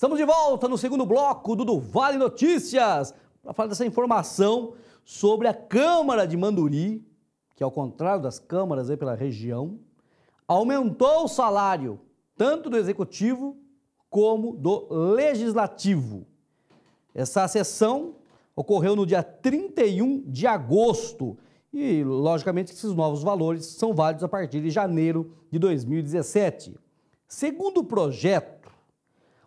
Estamos de volta no segundo bloco do do Vale Notícias para falar dessa informação sobre a Câmara de Manduri, que ao contrário das câmaras aí pela região, aumentou o salário tanto do executivo como do legislativo. Essa sessão ocorreu no dia 31 de agosto e, logicamente, esses novos valores são válidos a partir de janeiro de 2017. Segundo o projeto,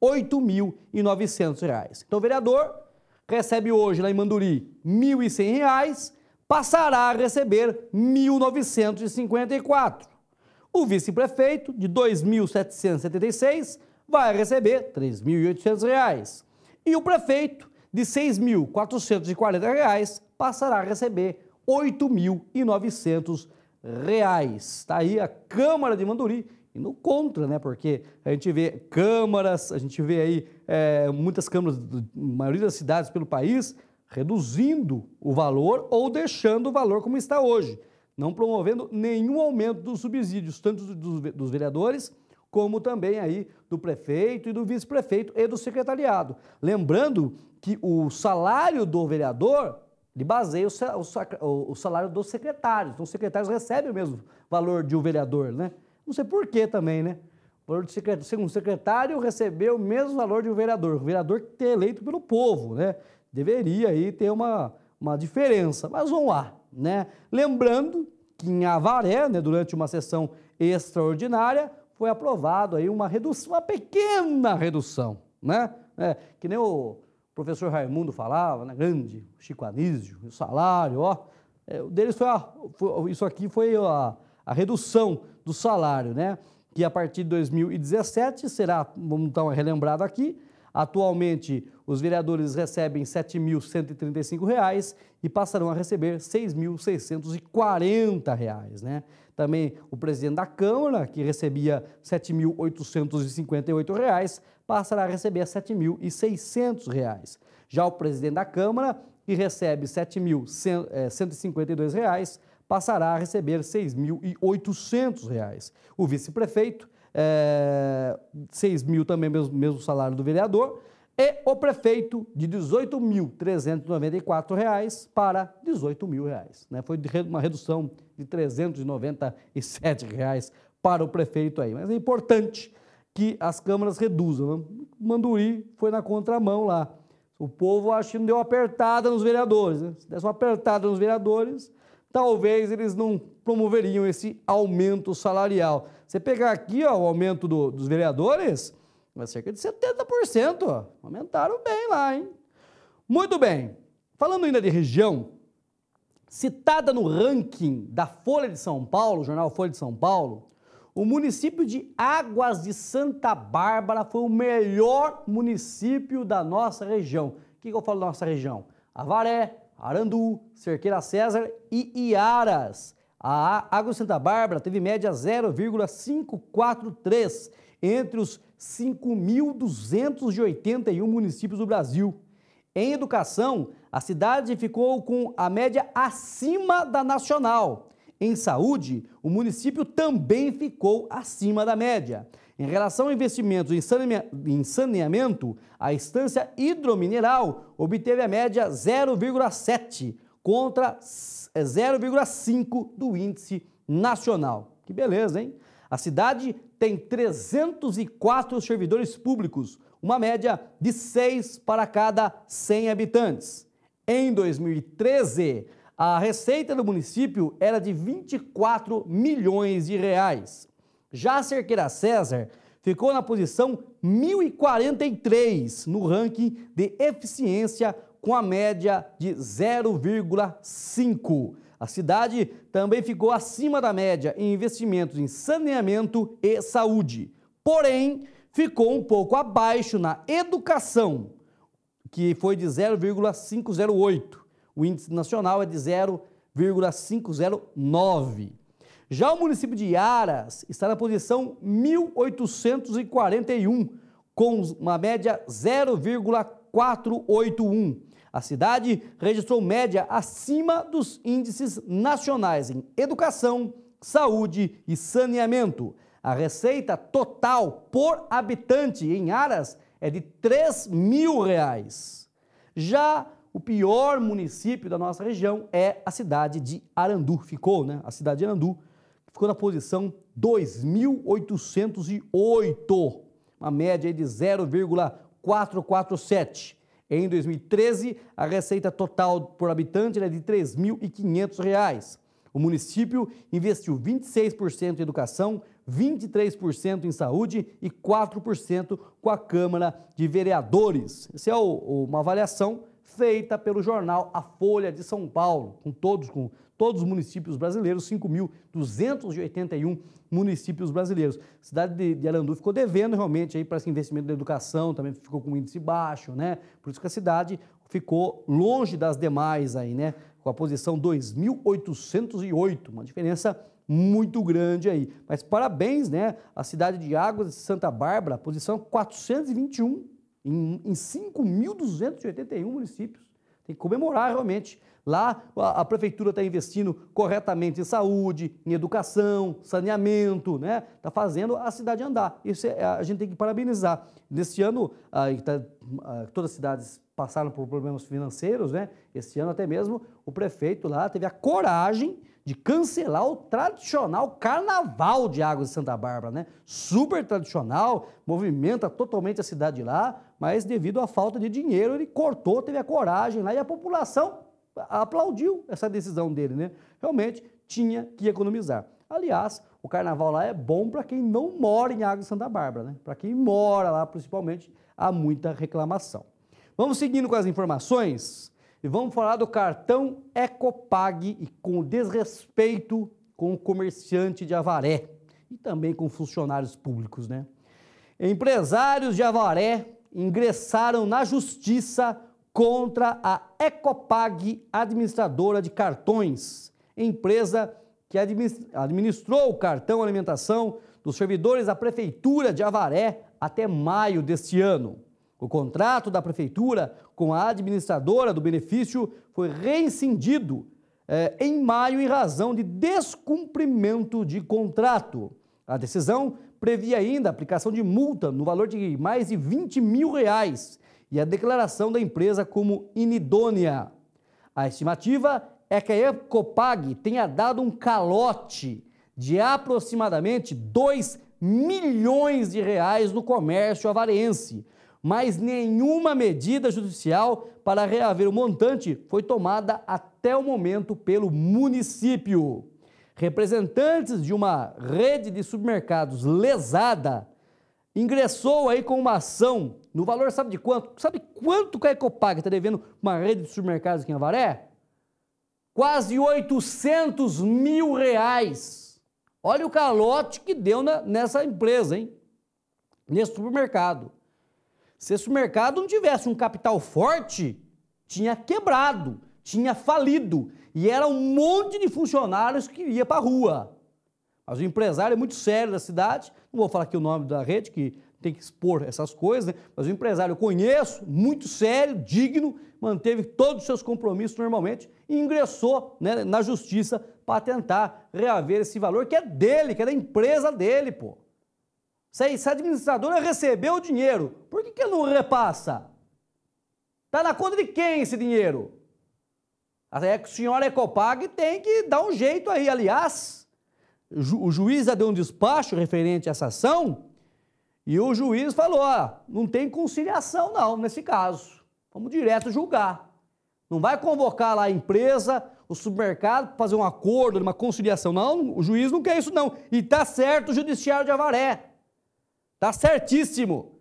R$ 8.900. Então, o vereador recebe hoje lá em Manduri R$ 1.100, passará a receber R$ 1.954. O vice-prefeito, de R$ 2.776, vai receber R$ 3.800. E o prefeito, de R$ 6.440, passará a receber R$ 8.900. Está aí a Câmara de Manduri no contra, né? Porque a gente vê câmaras, a gente vê aí é, muitas câmaras, maioria das cidades pelo país, reduzindo o valor ou deixando o valor como está hoje, não promovendo nenhum aumento dos subsídios, tanto dos, dos vereadores como também aí do prefeito e do vice-prefeito e do secretariado. Lembrando que o salário do vereador ele baseia o salário dos secretários. Então, os secretários recebem o mesmo valor de um vereador, né? Não sei por quê também, né? O valor de um secretário recebeu o mesmo valor de um vereador. O vereador que é eleito pelo povo, né? Deveria aí ter uma, uma diferença. Mas vamos lá, né? Lembrando que em Avaré, né, durante uma sessão extraordinária, foi aprovado aí uma redução, uma pequena redução, né? É, que nem o professor Raimundo falava, né? grande, Chico Anísio, o salário, ó. É, o deles foi, a, foi, isso aqui foi a, a redução do salário, né? que a partir de 2017 será, vamos dar uma relembrada aqui, atualmente os vereadores recebem R$ 7.135 e passarão a receber R$ 6.640. Né? Também o presidente da Câmara, que recebia R$ 7.858, passará a receber R$ 7.600. Já o presidente da Câmara, que recebe eh, R$ 7.152, passará a receber R$ 6.800. O vice-prefeito, é, 6.000 mil também, mesmo, mesmo salário do vereador, e o prefeito de R$ 18.394 para R$ 18.000. Né? Foi uma redução de R$ 397 reais para o prefeito aí. Mas é importante que as câmaras reduzam. Né? Manduri foi na contramão lá. O povo acho que não deu apertada nos vereadores. Né? Se desse uma apertada nos vereadores, talvez eles não promoveriam esse aumento salarial. Você pegar aqui ó, o aumento do, dos vereadores, vai é cerca de 70%. Ó. Aumentaram bem lá, hein? Muito bem. Falando ainda de região, citada no ranking da Folha de São Paulo, jornal Folha de São Paulo, o município de Águas de Santa Bárbara foi o melhor município da nossa região. O que, que eu falo da nossa região? Avaré, Arandu, Cerqueira César e Iaras. A Água Santa Bárbara teve média 0,543 entre os 5.281 municípios do Brasil. Em educação, a cidade ficou com a média acima da nacional. Em saúde, o município também ficou acima da média. Em relação a investimentos em saneamento, a instância hidromineral obteve a média 0,7 contra 0,5 do índice nacional. Que beleza, hein? A cidade tem 304 servidores públicos, uma média de 6 para cada 100 habitantes. Em 2013, a receita do município era de 24 milhões de reais. Já a cerqueira César ficou na posição 1043 no ranking de eficiência com a média de 0,5. A cidade também ficou acima da média em investimentos em saneamento e saúde. Porém, ficou um pouco abaixo na educação, que foi de 0,508. O índice nacional é de 0,509. Já o município de Aras está na posição 1841, com uma média 0,481. A cidade registrou média acima dos índices nacionais em educação, saúde e saneamento. A receita total por habitante em Aras é de 3 mil reais. Já o pior município da nossa região é a cidade de Arandu, ficou, né? A cidade de Arandu ficou na posição 2.808, uma média de 0,447. Em 2013, a receita total por habitante era de R$ 3.500. O município investiu 26% em educação, 23% em saúde e 4% com a Câmara de Vereadores. Essa é uma avaliação feita pelo jornal A Folha de São Paulo, com todos, com todos os municípios brasileiros, 5.281 municípios brasileiros. A cidade de, de Arandu ficou devendo realmente aí para esse investimento na educação, também ficou com um índice baixo, né? Por isso que a cidade ficou longe das demais aí, né? Com a posição 2.808, uma diferença muito grande aí. Mas parabéns, né? A cidade de Águas de Santa Bárbara, posição 421 em, em 5.281 municípios. Tem que comemorar realmente Lá a, a prefeitura está investindo corretamente em saúde, em educação, saneamento, né? Está fazendo a cidade andar. Isso é, a gente tem que parabenizar. Neste ano, ah, tá, ah, todas as cidades passaram por problemas financeiros, né? Este ano até mesmo o prefeito lá teve a coragem de cancelar o tradicional carnaval de Águas de Santa Bárbara, né? Super tradicional, movimenta totalmente a cidade lá, mas devido à falta de dinheiro ele cortou, teve a coragem lá e a população aplaudiu essa decisão dele, né? Realmente tinha que economizar. Aliás, o carnaval lá é bom para quem não mora em Água Santa Bárbara, né? Para quem mora lá, principalmente, há muita reclamação. Vamos seguindo com as informações e vamos falar do cartão Ecopag e com o desrespeito com o comerciante de Avaré e também com funcionários públicos, né? Empresários de Avaré ingressaram na justiça contra a Ecopag, administradora de cartões, empresa que administrou o cartão alimentação dos servidores da Prefeitura de Avaré até maio deste ano. O contrato da Prefeitura com a administradora do benefício foi reincindido eh, em maio em razão de descumprimento de contrato. A decisão previa ainda a aplicação de multa no valor de mais de 20 mil reais e a declaração da empresa como inidônea. A estimativa é que a Ecopag tenha dado um calote de aproximadamente 2 milhões de reais no comércio avarense, mas nenhuma medida judicial para reaver o montante foi tomada até o momento pelo município. Representantes de uma rede de supermercados lesada ingressou aí com uma ação no valor, sabe de quanto? Sabe quanto que a é Ecopag está devendo uma rede de supermercados aqui em Avaré? Quase 800 mil reais. Olha o calote que deu na, nessa empresa, hein? Nesse supermercado. Se esse supermercado não tivesse um capital forte, tinha quebrado, tinha falido. E era um monte de funcionários que ia para a rua. Mas o empresário é muito sério da cidade não vou falar aqui o nome da rede, que tem que expor essas coisas, né? mas o empresário eu conheço, muito sério, digno, manteve todos os seus compromissos normalmente e ingressou né, na justiça para tentar reaver esse valor que é dele, que é da empresa dele, pô. Se, se a administradora recebeu o dinheiro, por que, que não repassa? Tá na conta de quem esse dinheiro? A é senhora Ecopag é tem que dar um jeito aí. Aliás, o juiz já deu um despacho referente a essa ação e o juiz falou: ó, não tem conciliação não nesse caso. Vamos direto julgar. Não vai convocar lá a empresa, o supermercado para fazer um acordo, uma conciliação. Não, o juiz não quer isso não. E tá certo o judiciário de Avaré. Tá certíssimo.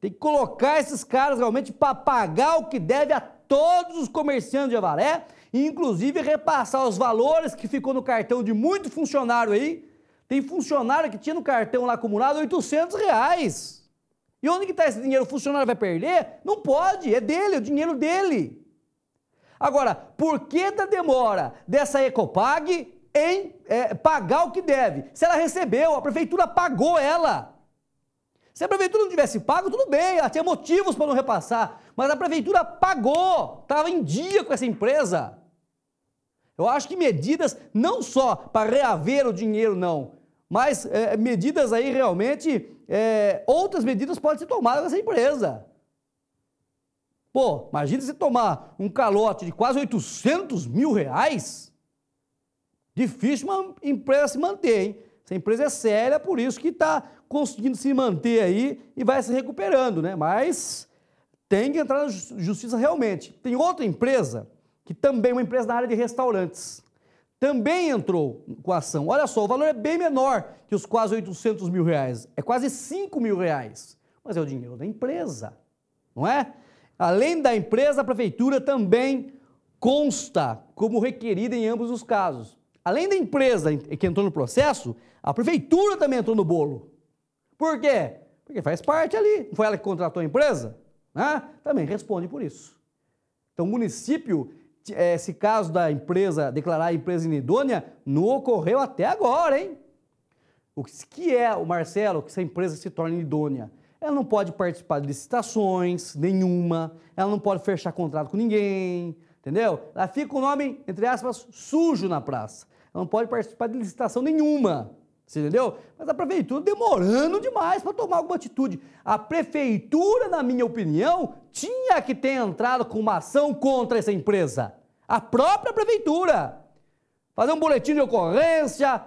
Tem que colocar esses caras realmente para pagar o que deve a todos os comerciantes de Avaré inclusive repassar os valores que ficou no cartão de muito funcionário aí. Tem funcionário que tinha no cartão lá acumulado 800 reais. E onde que está esse dinheiro? O funcionário vai perder? Não pode, é dele, é o dinheiro dele. Agora, por que da demora dessa Ecopag em é, pagar o que deve? Se ela recebeu, a prefeitura pagou ela. Se a prefeitura não tivesse pago, tudo bem, ela tinha motivos para não repassar, mas a prefeitura pagou, estava em dia com essa empresa. Eu acho que medidas não só para reaver o dinheiro, não, mas é, medidas aí realmente, é, outras medidas podem ser tomadas nessa empresa. Pô, imagina se tomar um calote de quase 800 mil reais. Difícil uma empresa se manter, hein? Essa empresa é séria, por isso que está conseguindo se manter aí e vai se recuperando, né? Mas tem que entrar na justiça realmente. Tem outra empresa que também é uma empresa da área de restaurantes, também entrou com a ação. Olha só, o valor é bem menor que os quase 800 mil reais, é quase 5 mil reais, mas é o dinheiro da empresa, não é? Além da empresa, a prefeitura também consta como requerida em ambos os casos. Além da empresa que entrou no processo, a prefeitura também entrou no bolo. Por quê? Porque faz parte ali. Não foi ela que contratou a empresa? Né? Também responde por isso. Então o município eh, esse caso da empresa declarar a empresa inidônea não ocorreu até agora, hein? O que é o Marcelo que essa empresa se torne idônea? Ela não pode participar de licitações nenhuma, ela não pode fechar contrato com ninguém, entendeu? Ela fica com o nome, entre aspas, sujo na praça. Ela não pode participar de licitação nenhuma. Você entendeu? Mas a prefeitura demorando demais para tomar alguma atitude. A prefeitura, na minha opinião, tinha que ter entrado com uma ação contra essa empresa. A própria prefeitura. Fazer um boletim de ocorrência,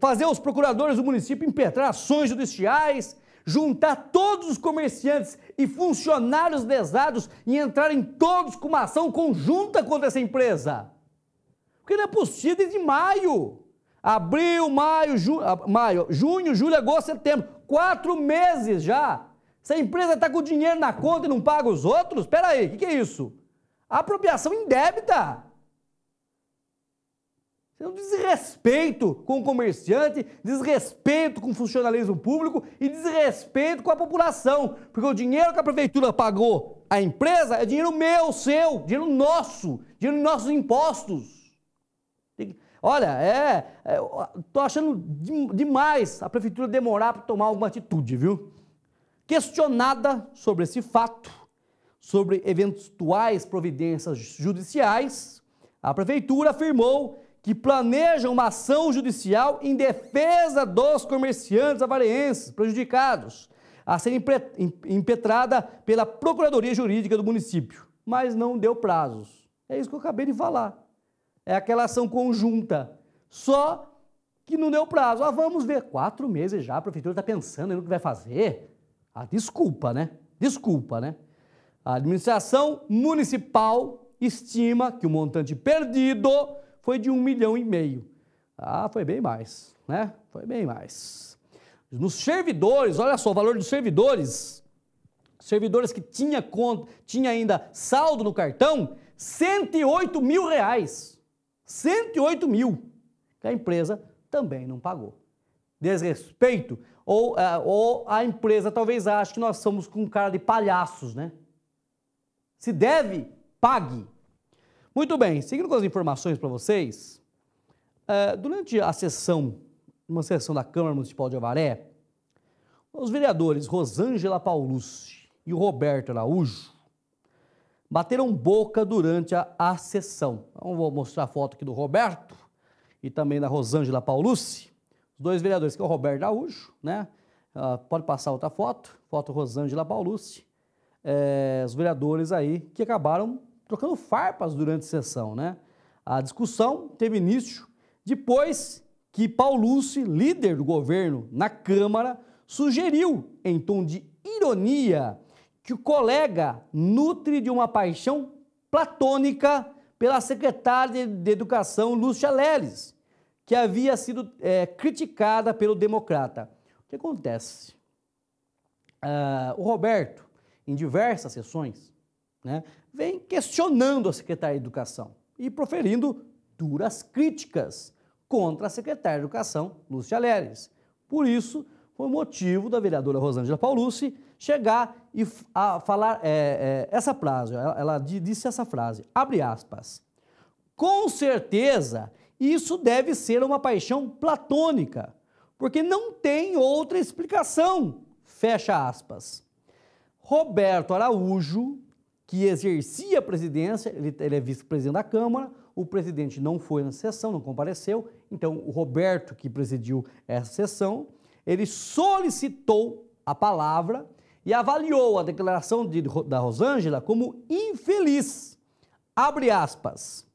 fazer os procuradores do município impetrar ações judiciais, juntar todos os comerciantes e funcionários desados e entrarem todos com uma ação conjunta contra essa empresa. Porque não é possível desde maio. Abril, maio, ju... Ah, maio, junho, julho, agosto, setembro. Quatro meses já. Se a empresa está com dinheiro na conta e não paga os outros, espera aí, o que, que é isso? Apropriação indébita. Isso é um desrespeito com o comerciante, desrespeito com o funcionalismo público e desrespeito com a população. Porque o dinheiro que a prefeitura pagou à empresa é dinheiro meu, seu, dinheiro nosso, dinheiro dos nossos impostos. Olha, é, é achando demais a prefeitura demorar para tomar alguma atitude, viu? Questionada sobre esse fato, sobre eventuais providências judiciais, a prefeitura afirmou que planeja uma ação judicial em defesa dos comerciantes avarienses prejudicados, a ser impetrada pela Procuradoria Jurídica do município, mas não deu prazos. É isso que eu acabei de falar. É aquela ação conjunta. Só que não deu prazo. Ah, vamos ver. Quatro meses já, a prefeitura está pensando no que vai fazer. Ah, desculpa, né? Desculpa, né? A administração municipal estima que o montante perdido foi de um milhão e meio. Ah, foi bem mais, né? Foi bem mais. Nos servidores, olha só, o valor dos servidores. Servidores que tinha, conta, tinha ainda saldo no cartão, 108 mil reais. 108 mil, que a empresa também não pagou. Desrespeito, ou, ah, ou a empresa talvez ache que nós somos com cara de palhaços, né? Se deve, pague. Muito bem, seguindo com as informações para vocês, ah, durante a sessão, uma sessão da Câmara Municipal de Avaré, os vereadores Rosângela Paulucci e o Roberto Araújo bateram boca durante a, a sessão. Então, vou mostrar a foto aqui do Roberto e também da Rosângela Paulucci, os dois vereadores, que é o Roberto Araújo, né? Uh, pode passar outra foto, foto Rosângela Paulucci, é, os vereadores aí que acabaram trocando farpas durante a sessão, né? A discussão teve início depois que Paulucci, líder do governo na Câmara, sugeriu, em tom de ironia, que o colega nutre de uma paixão platônica pela secretária de Educação Lúcia Leles, que havia sido é, criticada pelo democrata. O que acontece? Ah, o Roberto, em diversas sessões, né, vem questionando a secretária de Educação e proferindo duras críticas contra a secretária de Educação, Lúcia Leles. Por isso, foi motivo da vereadora Rosângela Paulucci chegar e a falar é, é, essa frase. Ela, ela disse essa frase, abre aspas. Com certeza, isso deve ser uma paixão platônica, porque não tem outra explicação. Fecha aspas. Roberto Araújo, que exercia a presidência, ele, ele é vice-presidente da Câmara, o presidente não foi na sessão, não compareceu, então o Roberto, que presidiu essa sessão, ele solicitou a palavra e avaliou a declaração de, da Rosângela como infeliz. Abre aspas.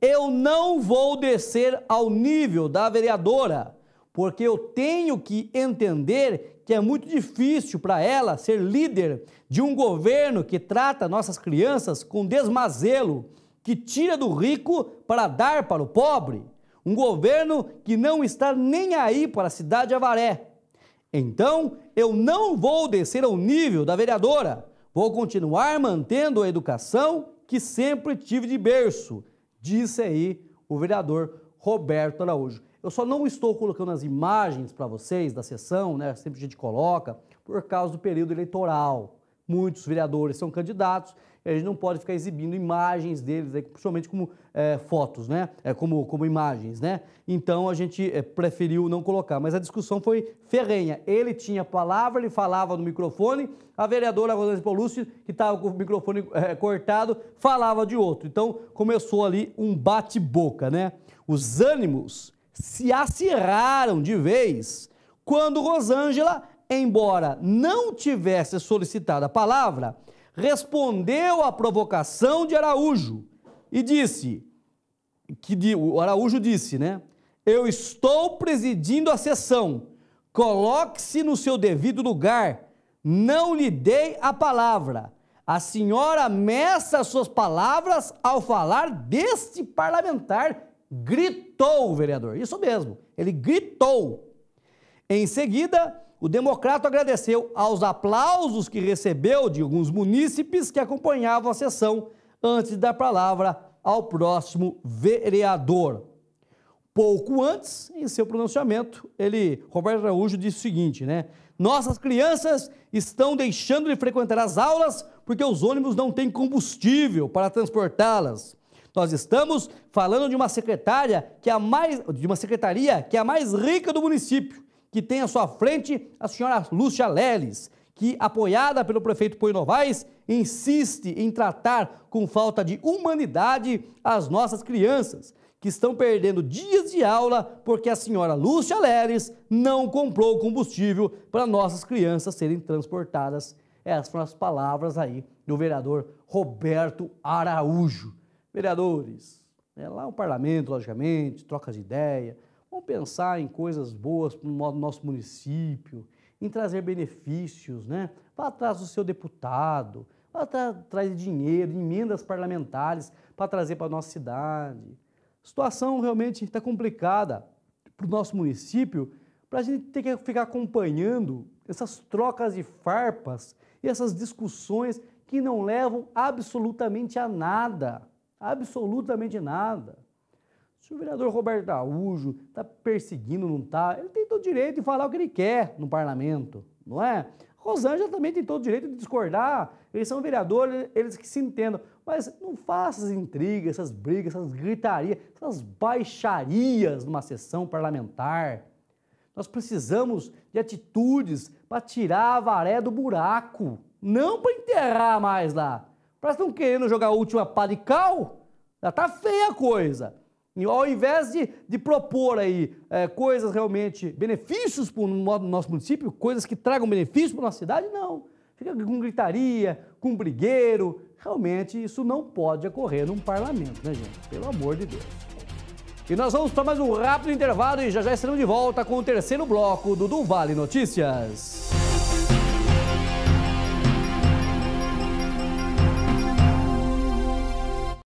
Eu não vou descer ao nível da vereadora, porque eu tenho que entender que é muito difícil para ela ser líder de um governo que trata nossas crianças com desmazelo, que tira do rico para dar para o pobre. Um governo que não está nem aí para a cidade de Avaré, então, eu não vou descer ao nível da vereadora. Vou continuar mantendo a educação que sempre tive de berço, disse aí o vereador Roberto Araújo. Eu só não estou colocando as imagens para vocês da sessão, né? Sempre a gente coloca, por causa do período eleitoral. Muitos vereadores são candidatos a gente não pode ficar exibindo imagens deles, principalmente como é, fotos, né? É, como, como imagens, né? Então a gente é, preferiu não colocar. Mas a discussão foi ferrenha. Ele tinha palavra, ele falava no microfone, a vereadora Rosane Paulucci, que estava com o microfone é, cortado, falava de outro. Então começou ali um bate-boca, né? Os ânimos se acirraram de vez quando Rosângela, embora não tivesse solicitado a palavra, respondeu à provocação de Araújo e disse que o Araújo disse, né? Eu estou presidindo a sessão. Coloque-se no seu devido lugar. Não lhe dei a palavra. A senhora meça suas palavras ao falar deste parlamentar. Gritou o vereador. Isso mesmo, ele gritou. Em seguida, o democrata agradeceu aos aplausos que recebeu de alguns munícipes que acompanhavam a sessão antes da palavra ao próximo vereador. Pouco antes, em seu pronunciamento, ele, Roberto Araújo, disse o seguinte, né? Nossas crianças estão deixando de frequentar as aulas porque os ônibus não têm combustível para transportá-las. Nós estamos falando de uma secretária que é a mais de uma secretaria que é a mais rica do município que tem à sua frente a senhora Lúcia Leles, que, apoiada pelo prefeito Poio Novaes, insiste em tratar com falta de humanidade as nossas crianças, que estão perdendo dias de aula porque a senhora Lúcia Leles não comprou combustível para nossas crianças serem transportadas. Essas foram as palavras aí do vereador Roberto Araújo. Vereadores, é lá o parlamento, logicamente, trocas de ideia, Vamos pensar em coisas boas para o nosso município, em trazer benefícios, né? Vá atrás do seu deputado, vá atrás de dinheiro, emendas parlamentares para trazer para a nossa cidade. A situação realmente está complicada para o nosso município, para a gente ter que ficar acompanhando essas trocas de farpas e essas discussões que não levam absolutamente a nada. Absolutamente nada. Se o vereador Roberto Araújo está perseguindo, não está, ele tem todo o direito de falar o que ele quer no parlamento, não é? Rosângela também tem todo o direito de discordar, eles são vereadores, eles que se entendam. Mas não faça essas intrigas, essas brigas, essas gritarias, essas baixarias numa sessão parlamentar. Nós precisamos de atitudes para tirar a varé do buraco, não para enterrar mais lá. Parece que estão querendo jogar a última pá de cal, já tá feia a coisa. Ao invés de, de propor aí é, coisas realmente, benefícios para o nosso município, coisas que tragam benefícios para a nossa cidade, não. Fica com gritaria, com brigueiro. Realmente isso não pode ocorrer num parlamento, né, gente? Pelo amor de Deus. E nós vamos para mais um rápido intervalo e já já estaremos de volta com o terceiro bloco do Do Vale Notícias.